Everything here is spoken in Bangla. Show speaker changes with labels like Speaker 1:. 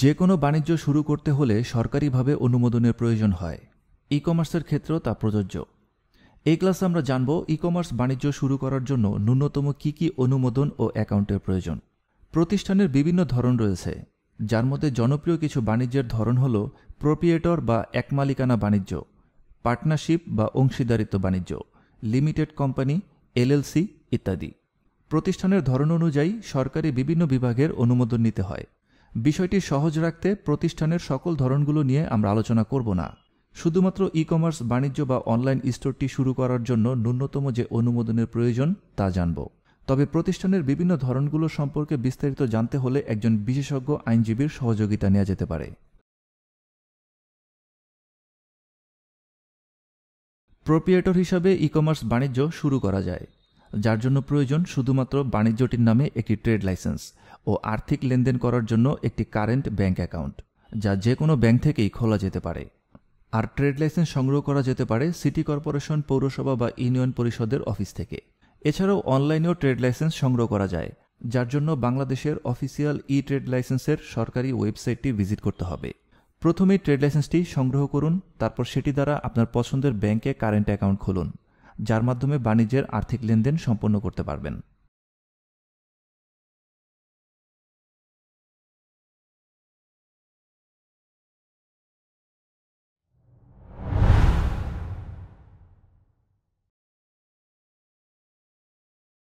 Speaker 1: যে কোনো বাণিজ্য শুরু করতে হলে সরকারিভাবে অনুমোদনের প্রয়োজন হয় ই কমার্সের ক্ষেত্রেও তা প্রযোজ্য এই ক্লাস আমরা জানব ই কমার্স বাণিজ্য শুরু করার জন্য ন্যূনতম কি কি অনুমোদন ও অ্যাকাউন্টের প্রয়োজন প্রতিষ্ঠানের বিভিন্ন ধরন রয়েছে যার মধ্যে জনপ্রিয় কিছু বাণিজ্যের ধরন হল প্রোপিয়েটর বা একমালিকানা বাণিজ্য পার্টনারশিপ বা অংশীদারিত্ব বাণিজ্য লিমিটেড কোম্পানি এলএলসি ইত্যাদি প্রতিষ্ঠানের ধরন অনুযায়ী সরকারি বিভিন্ন বিভাগের অনুমোদন নিতে হয় বিষয়টি সহজ রাখতে প্রতিষ্ঠানের সকল ধরনগুলো নিয়ে আমরা আলোচনা করব না শুধুমাত্র ই কমার্স বাণিজ্য বা অনলাইন স্টোরটি শুরু করার জন্য ন্যূনতম যে অনুমোদনের প্রয়োজন তা জানব তবে প্রতিষ্ঠানের বিভিন্ন ধরনগুলো সম্পর্কে বিস্তারিত জানতে হলে একজন বিশেষজ্ঞ আইনজীবীর
Speaker 2: সহযোগিতা নেওয়া যেতে পারে প্রোপিয়েটর হিসাবে ই কমার্স বাণিজ্য শুরু করা যায় যার জন্য
Speaker 1: প্রয়োজন শুধুমাত্র বাণিজ্যটির নামে একটি ট্রেড লাইসেন্স ও আর্থিক লেনদেন করার জন্য একটি কারেন্ট ব্যাংক অ্যাকাউন্ট যা যে কোনো ব্যাংক থেকেই খোলা যেতে পারে আর ট্রেড লাইসেন্স সংগ্রহ করা যেতে পারে সিটি কর্পোরেশন পৌরসভা বা ইউনিয়ন পরিষদের অফিস থেকে এছাড়াও অনলাইনেও ট্রেড লাইসেন্স সংগ্রহ করা যায় যার জন্য বাংলাদেশের অফিসিয়াল ই ট্রেড লাইসেন্সের সরকারি ওয়েবসাইটটি ভিজিট করতে হবে প্রথমে ট্রেড লাইসেন্সটি সংগ্রহ করুন তারপর সেটি দ্বারা আপনার
Speaker 2: পছন্দের ব্যাংকে কারেন্ট অ্যাকাউন্ট খুলুন যার মাধ্যমে বাণিজ্যের আর্থিক লেনদেন সম্পন্ন করতে পারবেন